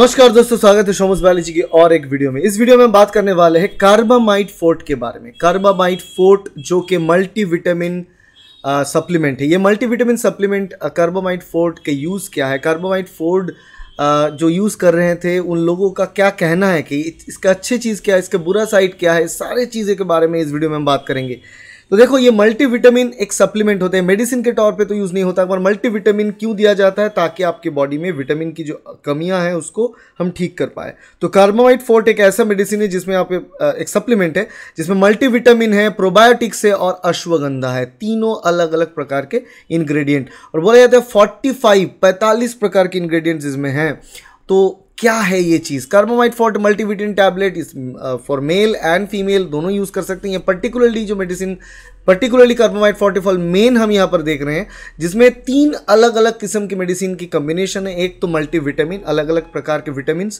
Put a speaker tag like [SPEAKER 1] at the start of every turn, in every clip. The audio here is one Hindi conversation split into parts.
[SPEAKER 1] नमस्कार दोस्तों स्वागत है बाली बायोलॉजी की और एक वीडियो में इस वीडियो में हम बात करने वाले हैं कार्बामाइट फोर्ट के बारे में कार्बामाइट फोर्ट जो कि मल्टीविटामिन सप्लीमेंट है ये मल्टीविटामिन सप्लीमेंट कार्बामाइट फोर्ट के यूज़ क्या है कार्बामाइट फोर्ड जो यूज़ कर रहे थे उन लोगों का क्या कहना है कि इसका अच्छी चीज़ क्या है इसका बुरा साइड क्या है सारे चीज़ें के बारे में इस वीडियो में हम बात करेंगे तो देखो ये मल्टीविटामिन एक सप्लीमेंट होते हैं मेडिसिन के तौर पे तो यूज़ नहीं होता पर मल्टीविटामिन क्यों दिया जाता है ताकि आपके बॉडी में विटामिन की जो कमियां हैं उसको हम ठीक कर पाए तो कार्बोमाइट फोर्ट एक ऐसा मेडिसिन है जिसमें आप एक सप्लीमेंट है जिसमें मल्टीविटामिन है प्रोबायोटिक्स है और अश्वगंधा है तीनों अलग अलग प्रकार के इन्ग्रीडियंट और बोला जाता है फोर्टी फाइव प्रकार के इन्ग्रीडियंट्स इसमें हैं तो क्या है ये चीज़ कार्बोमाइट फॉर्ट मल्टीविटिन टैबलेट इस फॉर मेल एंड फीमेल दोनों यूज़ कर सकते हैं पर्टिकुलरली जो medicine particularly Carbamide forte for men हम यहाँ पर देख रहे हैं जिसमें तीन अलग अलग किस्म की मेडिसिन की कम्बिनेशन है एक तो विटामिन अलग अलग प्रकार के विटामिन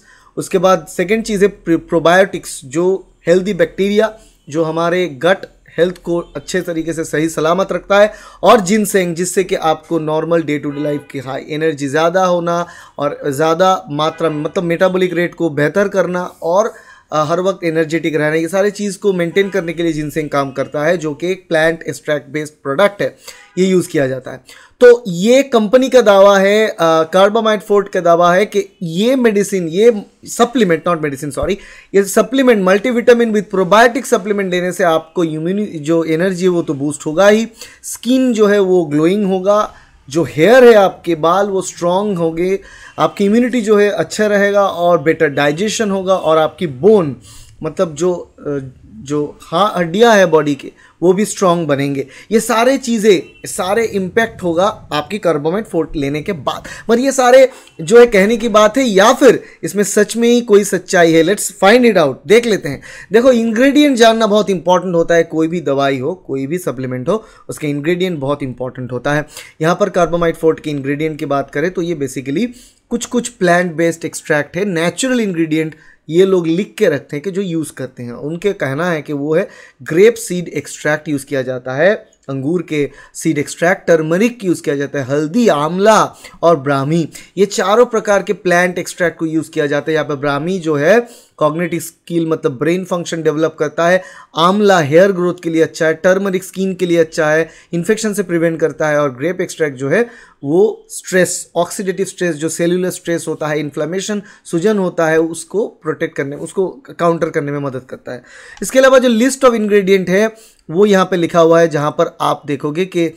[SPEAKER 1] उसके बाद सेकेंड चीज़ है प्रोबायोटिक्स जो हेल्दी बैक्टीरिया जो हमारे गट हेल्थ को अच्छे तरीके से सही सलामत रखता है और जिनसेंग जिससे कि आपको normal day to day life की हाई एनर्जी ज़्यादा होना और ज़्यादा मात्रा में मतलब मेटाबॉलिक रेट को बेहतर करना और हर वक्त एनर्जेटिक रहना ये सारी चीज़ को मेंटेन करने के लिए जिनसेंग काम करता है जो कि एक प्लांट एक्सट्रैक्ट बेस्ड प्रोडक्ट है ये यूज़ किया जाता है तो ये कंपनी का दावा है कार्बामाइट फोर्ट का दावा है कि ये मेडिसिन ये सप्लीमेंट नॉट मेडिसिन सॉरी ये supplement multivitamin with probiotic supplement देने से आपको इम्यूनि जो एनर्जी है वो तो बूस्ट होगा ही स्किन जो है वो ग्लोइंग होगा जो हेयर है आपके बाल वो स्ट्रांग होंगे आपकी इम्यूनिटी जो है अच्छा रहेगा और बेटर डाइजेशन होगा और आपकी बोन मतलब जो जो हाँ हड्डियाँ है बॉडी के वो भी स्ट्रांग बनेंगे ये सारे चीज़ें सारे इम्पैक्ट होगा आपकी कार्बोमेट फोर्ट लेने के बाद पर ये सारे जो है कहने की बात है या फिर इसमें सच में ही कोई सच्चाई है लेट्स फाइंड इट आउट देख लेते हैं देखो इंग्रेडिएंट जानना बहुत इंपॉर्टेंट होता है कोई भी दवाई हो कोई भी सप्लीमेंट हो उसके इंग्रेडिएंट बहुत इंपॉर्टेंट होता है यहाँ पर कार्बोमाइट फोर्ट के इंग्रेडिएंट की बात करें तो ये बेसिकली कुछ कुछ प्लांट बेस्ड एक्सट्रैक्ट है नेचुरल इंग्रेडिएंट ये लोग लिख के रखते हैं कि जो यूज़ करते हैं उनके कहना है कि वो है ग्रेप सीड एक्सट्रैक्ट यूज़ किया जाता है अंगूर के सीड एक्सट्रैक्ट टर्मरिक यूज़ किया जाता है हल्दी आंवला और ब्राह्मी ये चारों प्रकार के प्लांट एक्सट्रैक्ट को यूज़ किया जाता है यहाँ पर ब्राह्मी जो है कॉग्नेटिव स्किल मतलब ब्रेन फंक्शन डेवलप करता है आमला हेयर ग्रोथ के लिए अच्छा है टर्मरिक स्किन के लिए अच्छा है इन्फेक्शन से प्रिवेंट करता है और ग्रेप एक्सट्रैक्ट जो है वो स्ट्रेस ऑक्सीडेटिव स्ट्रेस जो सेलुलर स्ट्रेस होता है इन्फ्लामेशन सूजन होता है उसको प्रोटेक्ट करने उसको काउंटर करने में मदद करता है इसके अलावा जो लिस्ट ऑफ इंग्रेडिएंट है वो यहाँ पे लिखा हुआ है जहाँ पर आप देखोगे कि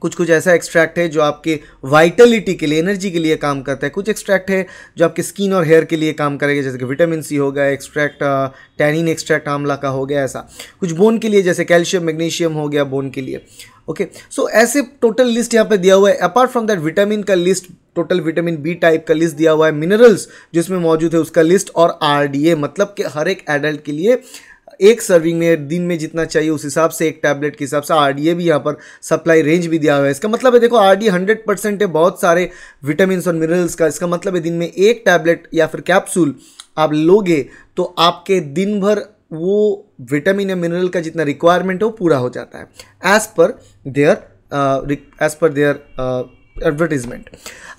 [SPEAKER 1] कुछ कुछ ऐसा एक्सट्रैक्ट है जो आपके वाइटलिटी के लिए एनर्जी के लिए काम करता है कुछ एक्सट्रैक्ट है जो आपके स्किन और हेयर के लिए काम करेगा जैसे कि विटामिन सी हो गया एक्सट्रैक्ट टैनिन एक्सट्रैक्ट आंवला का हो गया ऐसा कुछ बोन के लिए जैसे कैल्शियम मैग्नीशियम हो गया बोन के लिए ओके okay. सो so, ऐसे टोटल लिस्ट यहाँ पे दिया हुआ है अपार्ट फ्रॉम दैट विटामिन का list total vitamin B type का लिस्ट दिया हुआ है मिनरल्स जिसमें मौजूद है उसका लिस्ट और आरडीए मतलब कि हर एक एडल्ट के लिए एक सर्विंग में दिन में जितना चाहिए उस हिसाब से एक टैबलेट के हिसाब से आर भी यहाँ पर सप्लाई रेंज भी दिया हुआ है इसका मतलब है देखो आर डी हंड्रेड परसेंट है बहुत सारे विटामिन और मिनरल्स का इसका मतलब है दिन में एक टैबलेट या फिर कैप्सूल आप लोगे तो आपके दिन भर वो विटामिन या मिनरल का जितना रिक्वायरमेंट है वो पूरा हो जाता है as per their as per their advertisement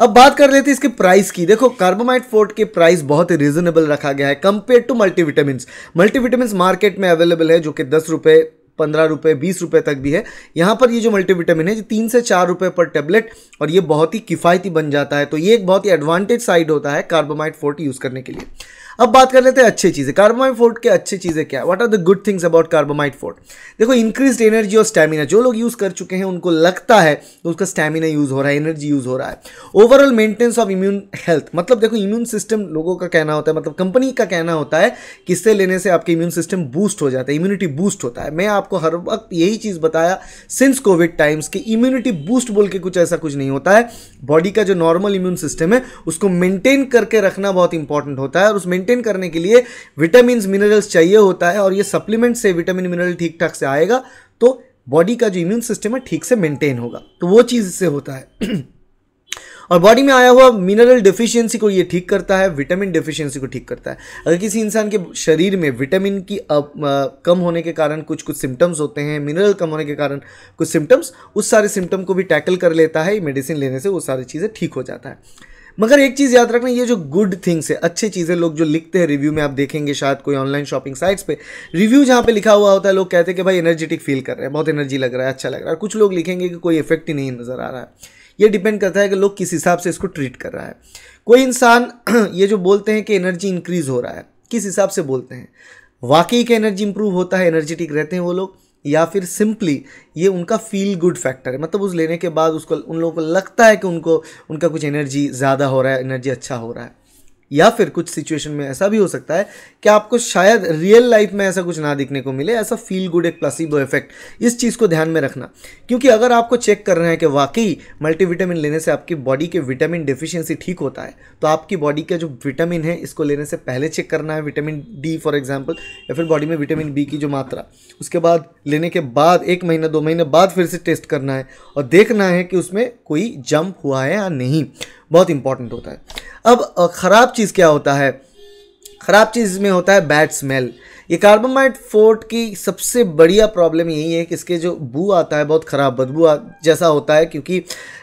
[SPEAKER 1] अब बात कर लेते हैं इसके प्राइस की देखो कार्बोमाइट फोर्ट के प्राइस बहुत ही रीजनेबल रखा गया है compare to multivitamin multivitamin market में अवेलेबल है जो कि दस रुपये पंद्रह रुपये बीस रुपये तक भी है यहाँ पर ये जो मल्टीविटामिन है ये तीन से चार रुपये पर टेबलेट और ये बहुत ही किफ़ायती बन जाता है तो ये एक बहुत ही एडवांटेज साइड होता है कार्बोमाइट फोर्ट यूज़ करने के लिए अब बात कर लेते हैं अच्छी चीज़ें कार्बोमाइट फोर्ट के अच्छी चीज़ें क्या है what are the good things about carbamide forte देखो इंक्रीज एनर्जी और स्टेमिना जो लोग यूज़ कर चुके हैं उनको लगता है तो उसका स्टेमिना यूज़ हो रहा है एनर्जी यूज़ हो रहा है overall maintenance of immune health मतलब देखो इम्यून सिस्टम लोगों का कहना होता है मतलब कंपनी का कहना होता है किससे लेने से आपके इम्यून सिस्टम बूस्ट हो जाता है इम्यूनिटी बूस्ट होता है मैं आपको हर वक्त यही चीज़ बताया सिंस कोविड टाइम्स कि इम्यूनिटी बूस्ट बोल के कुछ ऐसा कुछ नहीं होता है बॉडी का जो नॉर्मल इम्यून सिस्टम है उसको मेंटेन करके रखना बहुत इंपॉर्टेंट होता है और उस मेंटेन करने के लिए विटामिन मिनरल्स चाहिए होता है और ये सप्लीमेंट से विटामिन मिनरल ठीक ठाक से आएगा तो बॉडी का जो इम्यून सिस्टम है ठीक से मेंटेन होगा तो वो चीज़ इससे होता है और बॉडी में आया हुआ मिनरल डिफिशियंसी को ये ठीक करता है विटामिन डिफिशियंसी को ठीक करता है अगर किसी इंसान के शरीर में विटामिन की अप, आ, कम होने के कारण कुछ कुछ सिम्टम्स होते हैं मिनरल कम होने के कारण कुछ सिम्टम्स उस सारे सिम्टम को भी टैकल कर लेता है मेडिसिन लेने से वो सारी चीज़ें ठीक हो जाता है मगर एक चीज़ याद रखना ये जो गुड थिंग्स है अच्छी चीज़ें लोग जो लिखते हैं रिव्यू में आप देखेंगे शायद कोई ऑनलाइन शॉपिंग साइट्स पे रिव्यू जहाँ पे लिखा हुआ होता है लोग कहते हैं कि भाई एनर्जेटिक फील कर रहे हैं बहुत एनर्जी लग रहा है अच्छा लग रहा है कुछ लोग लिखेंगे कि कोई इफेक्ट ही नहीं नज़र आ रहा है ये डिपेंड करता है कि लोग किस हिसाब से इसको ट्रीट कर रहा है कोई इंसान ये जो बोलते हैं कि एनर्जी इंक्रीज़ हो रहा है किस हिसाब से बोलते हैं वाकई का एनर्जी इंप्रूव होता है एनर्जेटिक रहते हैं वो लोग या फिर सिंपली ये उनका फील गुड फैक्टर है मतलब उस लेने के बाद उसको उन लोगों को लगता है कि उनको उनका कुछ एनर्जी ज़्यादा हो रहा है एनर्जी अच्छा हो रहा है या फिर कुछ सिचुएशन में ऐसा भी हो सकता है कि आपको शायद रियल लाइफ में ऐसा कुछ ना दिखने को मिले ऐसा फील गुड एक प्लासीबो इफेक्ट इस चीज़ को ध्यान में रखना क्योंकि अगर आपको चेक कर रहे हैं कि वाकई मल्टीविटामिन लेने से आपकी बॉडी के विटामिन डिफिशियंसी ठीक होता है तो आपकी बॉडी का जो विटामिन है इसको लेने से पहले चेक करना है विटामिन डी फॉर एग्जाम्पल या फिर बॉडी में विटामिन बी की जो मात्रा उसके बाद लेने के बाद एक महीना दो महीने बाद फिर से टेस्ट करना है और देखना है कि उसमें कोई जंप हुआ है या नहीं बहुत इंपॉर्टेंट होता है अब ख़राब चीज़ क्या होता है ख़राब चीज़ में होता है बैड स्मेल ये कार्बोमाइट फोर्ट की सबसे बढ़िया प्रॉब्लम यही है कि इसके जो बू आता है बहुत ख़राब बदबू जैसा होता है क्योंकि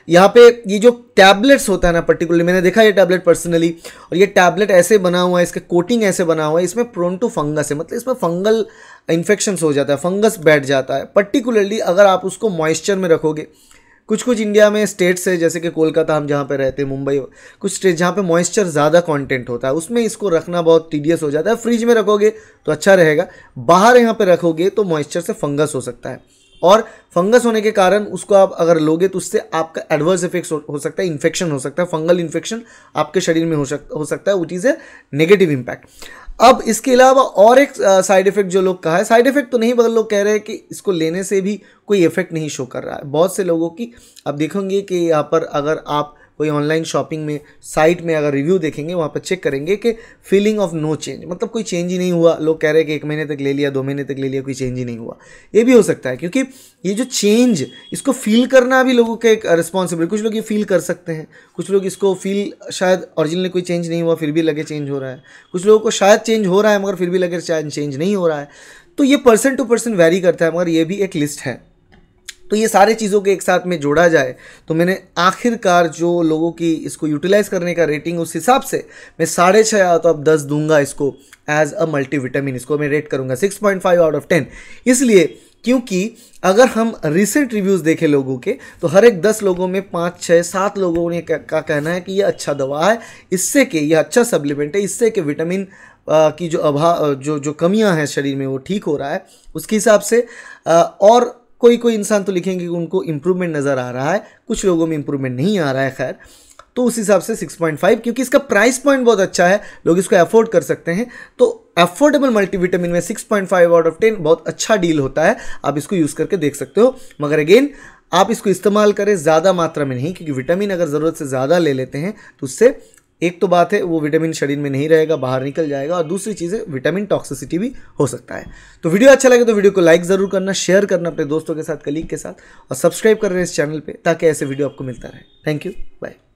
[SPEAKER 1] यहाँ पे ये जो टैबलेट्स होता है ना पर्टिकुलरली मैंने देखा ये टैबलेट पर्सनली और ये टैबलेट ऐसे बना हुआ है इसका कोटिंग ऐसे बना हुआ है इसमें प्रोन टू फंगस है मतलब इसमें फंगल इन्फेक्शंस हो जाता है फंगस बैठ जाता है पर्टिकुलरली अगर आप उसको मॉइस्चर में रखोगे कुछ कुछ इंडिया में स्टेट्स है जैसे कि कोलकाता हम जहाँ पे रहते हैं मुंबई कुछ स्टेट जहाँ पे मॉइस्चर ज़्यादा कंटेंट होता है उसमें इसको रखना बहुत टीडियस हो जाता है फ्रिज में रखोगे तो अच्छा रहेगा बाहर यहाँ पे रखोगे तो मॉइस्चर से फंगस हो सकता है और फंगस होने के कारण उसको आप अगर लोगे तो उससे आपका एडवर्स इफेक्ट हो, हो सकता है इन्फेक्शन हो सकता है फंगल इन्फेक्शन आपके शरीर में हो, सक, हो सकता है which is a negative impact अब इसके अलावा और एक साइड इफेक्ट जो लोग कहा है साइड इफेक्ट तो नहीं बगल लोग कह रहे हैं कि इसको लेने से भी कोई इफेक्ट नहीं शो कर रहा है बहुत से लोगों की अब देखेंगे कि यहाँ पर अगर आप कोई ऑनलाइन शॉपिंग में साइट में अगर रिव्यू देखेंगे वहाँ पर चेक करेंगे कि फीलिंग ऑफ नो चेंज मतलब कोई चेंज ही नहीं हुआ लोग कह रहे हैं कि एक महीने तक ले लिया दो महीने तक ले लिया कोई चेंज ही नहीं हुआ ये भी हो सकता है क्योंकि ये जो चेंज इसको फील करना भी लोगों के रिस्पॉन्सिबिलिटी कुछ लोग ये फील कर सकते हैं कुछ लोग इसको फील शायद ऑरिजिनल कोई चेंज नहीं हुआ फिर भी लगे चेंज हो रहा है कुछ लोगों को शायद चेंज हो रहा है मगर फिर भी लगे शायद चेंज नहीं हो रहा है तो ये पर्सन टू पर्सन वेरी करता है मगर ये भी एक लिस्ट है तो ये सारे चीज़ों के एक साथ में जोड़ा जाए तो मैंने आखिरकार जो लोगों की इसको यूटिलाइज़ करने का रेटिंग उस हिसाब से मैं साढ़े छः तो अब दस दूंगा इसको एज अ मल्टीविटामिन इसको मैं रेट करूँगा six point five out of ten इसलिए क्योंकि अगर हम रिसेंट रिव्यूज़ देखें लोगों के तो हर एक दस लोगों में पाँच छः सात लोगों ने का कहना है कि यह अच्छा दवा है इससे कि यह अच्छा सप्लीमेंट है इससे कि विटामिन की जो अभाव जो जो कमियां हैं शरीर में वो ठीक हो रहा है उसके हिसाब से और कोई कोई इंसान तो लिखेंगे कि उनको इम्प्रूवमेंट नज़र आ रहा है कुछ लोगों में इम्प्रूवमेंट नहीं आ रहा है खैर तो उस हिसाब से 6.5 क्योंकि इसका प्राइस पॉइंट बहुत अच्छा है लोग इसको अफोर्ड कर सकते हैं तो अफोर्डेबल मल्टीविटामिन में 6.5 आउट ऑफ 10 बहुत अच्छा डील होता है आप इसको यूज़ करके देख सकते हो मगर अगेन आप इसको इस्तेमाल करें ज़्यादा मात्रा में नहीं क्योंकि विटामिन अगर ज़रूरत से ज़्यादा ले लेते हैं तो उससे एक तो बात है वो विटामिन शरीर में नहीं रहेगा बाहर निकल जाएगा और दूसरी चीज़ है विटामिन टॉक्सिसिटी भी हो सकता है तो वीडियो अच्छा लगे तो वीडियो को लाइक ज़रूर करना शेयर करना अपने दोस्तों के साथ कलीग के साथ और सब्सक्राइब कर रहे हैं इस चैनल पर ताकि ऐसे वीडियो आपको मिलता रहे थैंक यू बाय